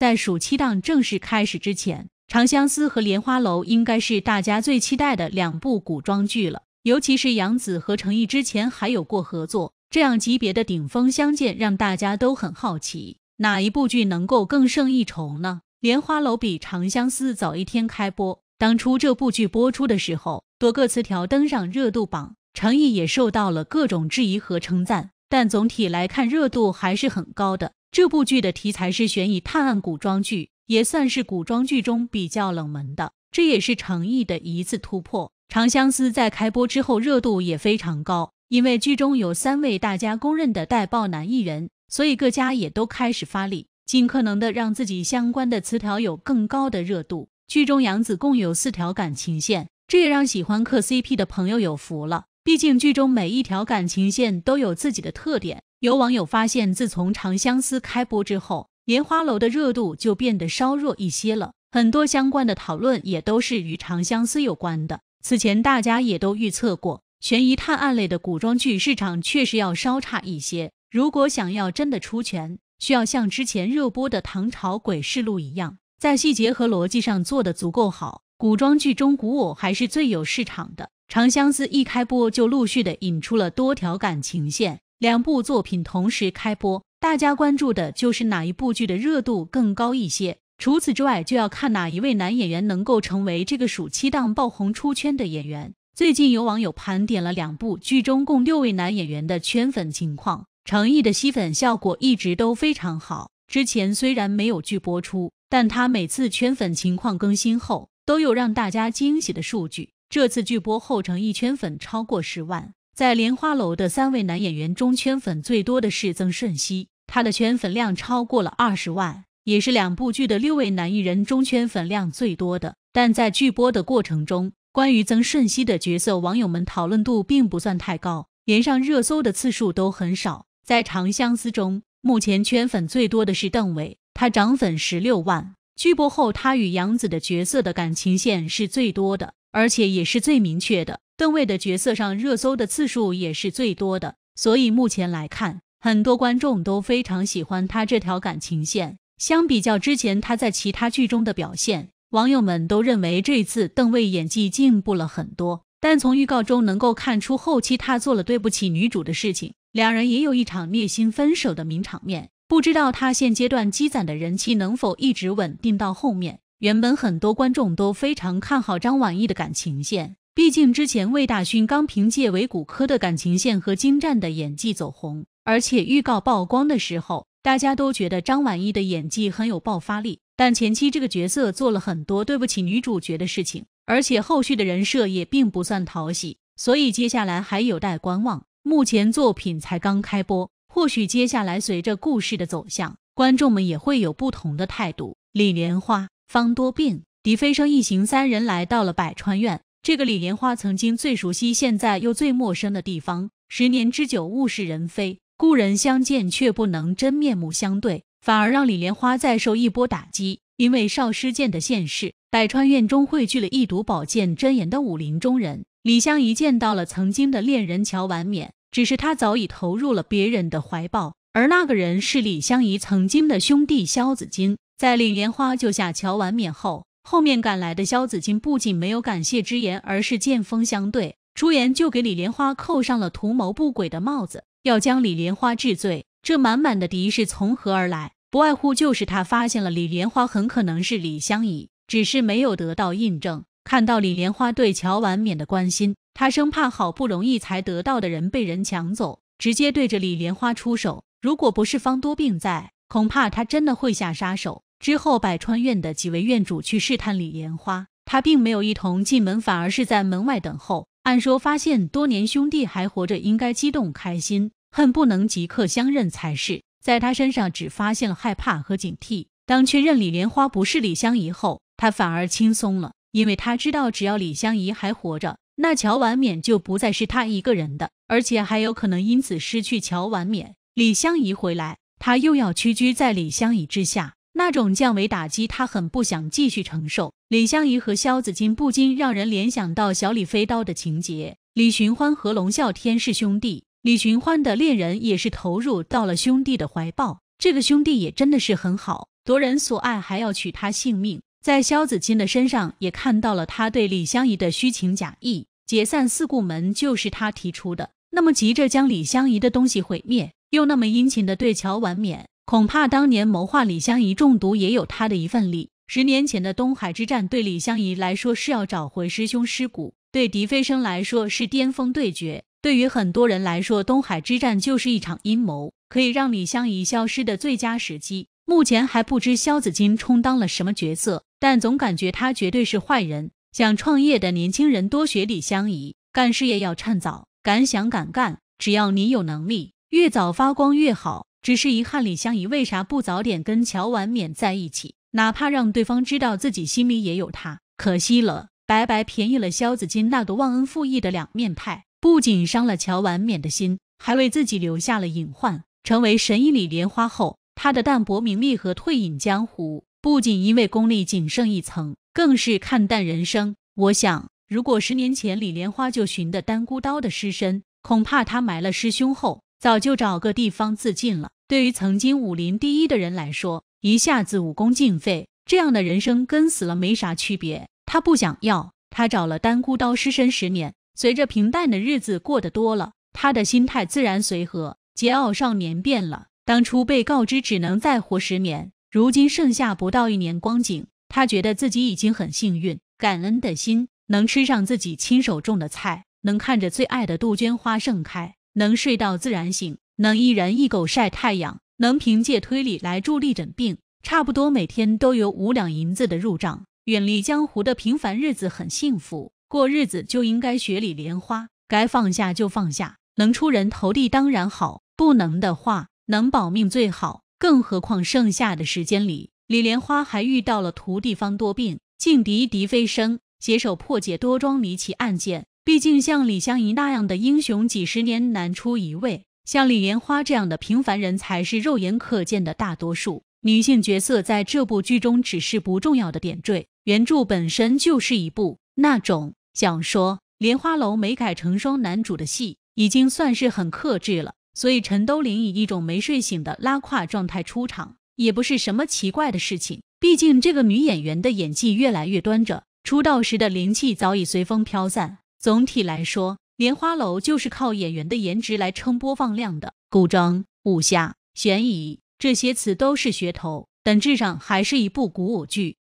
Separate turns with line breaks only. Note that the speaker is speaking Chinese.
在暑期档正式开始之前，《长相思》和《莲花楼》应该是大家最期待的两部古装剧了。尤其是杨紫和成毅之前还有过合作，这样级别的顶峰相见，让大家都很好奇哪一部剧能够更胜一筹呢？《莲花楼》比《长相思》早一天开播，当初这部剧播出的时候，多个词条登上热度榜，成毅也受到了各种质疑和称赞，但总体来看，热度还是很高的。这部剧的题材是悬疑探案古装剧，也算是古装剧中比较冷门的，这也是诚意的一次突破。《长相思》在开播之后热度也非常高，因为剧中有三位大家公认的带爆男艺人，所以各家也都开始发力，尽可能的让自己相关的词条有更高的热度。剧中杨紫共有四条感情线，这也让喜欢嗑 CP 的朋友有福了。毕竟剧中每一条感情线都有自己的特点。有网友发现，自从《长相思》开播之后，莲花楼的热度就变得稍弱一些了，很多相关的讨论也都是与《长相思》有关的。此前大家也都预测过，悬疑探案类的古装剧市场确实要稍差一些。如果想要真的出圈，需要像之前热播的《唐朝诡事录》一样，在细节和逻辑上做得足够好。古装剧中古偶还是最有市场的。长相思一开播就陆续的引出了多条感情线，两部作品同时开播，大家关注的就是哪一部剧的热度更高一些。除此之外，就要看哪一位男演员能够成为这个暑期档爆红出圈的演员。最近有网友盘点了两部剧中共六位男演员的圈粉情况，成毅的吸粉效果一直都非常好。之前虽然没有剧播出，但他每次圈粉情况更新后都有让大家惊喜的数据。这次剧播后成一圈粉超过十万，在莲花楼的三位男演员中圈粉最多的是曾舜晞，他的圈粉量超过了二十万，也是两部剧的六位男艺人中圈粉量最多的。但在剧播的过程中，关于曾舜晞的角色，网友们讨论度并不算太高，连上热搜的次数都很少。在长相思中，目前圈粉最多的是邓伟，他涨粉十六万。剧播后，他与杨紫的角色的感情线是最多的。而且也是最明确的，邓为的角色上热搜的次数也是最多的，所以目前来看，很多观众都非常喜欢他这条感情线。相比较之前他在其他剧中的表现，网友们都认为这次邓为演技进步了很多。但从预告中能够看出，后期他做了对不起女主的事情，两人也有一场虐心分手的名场面。不知道他现阶段积攒的人气能否一直稳定到后面。原本很多观众都非常看好张晚意的感情线，毕竟之前魏大勋刚凭借《维骨科》的感情线和精湛的演技走红，而且预告曝光的时候，大家都觉得张晚意的演技很有爆发力。但前期这个角色做了很多对不起女主角的事情，而且后续的人设也并不算讨喜，所以接下来还有待观望。目前作品才刚开播，或许接下来随着故事的走向，观众们也会有不同的态度。李莲花。方多病、狄飞升一行三人来到了百川院，这个李莲花曾经最熟悉、现在又最陌生的地方。十年之久，物是人非，故人相见却不能真面目相对，反而让李莲花再受一波打击。因为少师剑的现世，百川院中汇聚了一睹宝剑真颜的武林中人。李香宜见到了曾经的恋人乔婉娩，只是她早已投入了别人的怀抱，而那个人是李香宜曾经的兄弟萧子金。在李莲花救下乔婉娩后，后面赶来的萧子金不仅没有感谢之言，而是见风相对，出言就给李莲花扣上了图谋不轨的帽子，要将李莲花治罪。这满满的敌视从何而来？不外乎就是他发现了李莲花很可能是李香夷，只是没有得到印证。看到李莲花对乔婉娩的关心，他生怕好不容易才得到的人被人抢走，直接对着李莲花出手。如果不是方多病在，恐怕他真的会下杀手。之后，百川院的几位院主去试探李莲花，他并没有一同进门，反而是在门外等候。按说发现多年兄弟还活着，应该激动开心，恨不能即刻相认才是。在他身上只发现了害怕和警惕。当确认李莲花不是李香宜后，他反而轻松了，因为他知道只要李香宜还活着，那乔婉娩就不再是他一个人的，而且还有可能因此失去乔婉娩。李香宜回来，他又要屈居在李香宜之下。那种降维打击，他很不想继续承受。李香宜和萧子金不禁让人联想到小李飞刀的情节。李寻欢和龙啸天是兄弟，李寻欢的恋人也是投入到了兄弟的怀抱。这个兄弟也真的是很好，夺人所爱还要取他性命。在萧子金的身上也看到了他对李香宜的虚情假意。解散四顾门就是他提出的，那么急着将李香宜的东西毁灭，又那么殷勤的对乔婉娩。恐怕当年谋划李香夷中毒也有他的一份力。十年前的东海之战，对李香夷来说是要找回师兄尸骨，对狄飞生来说是巅峰对决。对于很多人来说，东海之战就是一场阴谋，可以让李香夷消失的最佳时机。目前还不知肖子金充当了什么角色，但总感觉他绝对是坏人。想创业的年轻人多学李香夷，干事业要趁早，敢想敢干，只要你有能力，越早发光越好。只是遗憾，李香宜为啥不早点跟乔婉娩在一起？哪怕让对方知道自己心里也有他，可惜了，白白便宜了肖子金那个忘恩负义的两面派。不仅伤了乔婉娩的心，还为自己留下了隐患。成为神医李莲花后，他的淡泊名利和退隐江湖，不仅因为功力仅剩一层，更是看淡人生。我想，如果十年前李莲花就寻的单孤刀的尸身，恐怕他埋了师兄后。早就找个地方自尽了。对于曾经武林第一的人来说，一下子武功尽废，这样的人生跟死了没啥区别。他不想要。他找了单孤刀失身十年，随着平淡的日子过得多了，他的心态自然随和。桀骜少年变了。当初被告知只能再活十年，如今剩下不到一年光景，他觉得自己已经很幸运，感恩的心，能吃上自己亲手种的菜，能看着最爱的杜鹃花盛开。能睡到自然醒，能一人一狗晒太阳，能凭借推理来助力诊病，差不多每天都有五两银子的入账。远离江湖的平凡日子很幸福，过日子就应该学李莲花，该放下就放下。能出人头地当然好，不能的话能保命最好。更何况剩下的时间里，李莲花还遇到了徒弟方多病、劲敌狄飞升，携手破解多桩离奇案件。毕竟，像李香宜那样的英雄几十年难出一位，像李莲花这样的平凡人才是肉眼可见的大多数。女性角色在这部剧中只是不重要的点缀。原著本身就是一部那种想说莲花楼没改成双男主的戏，已经算是很克制了。所以陈都灵以一种没睡醒的拉胯状态出场，也不是什么奇怪的事情。毕竟这个女演员的演技越来越端着，出道时的灵气早已随风飘散。总体来说，《莲花楼》就是靠演员的颜值来撑播放量的。古装、武侠、悬疑这些词都是噱头，本质上还是一部古偶剧。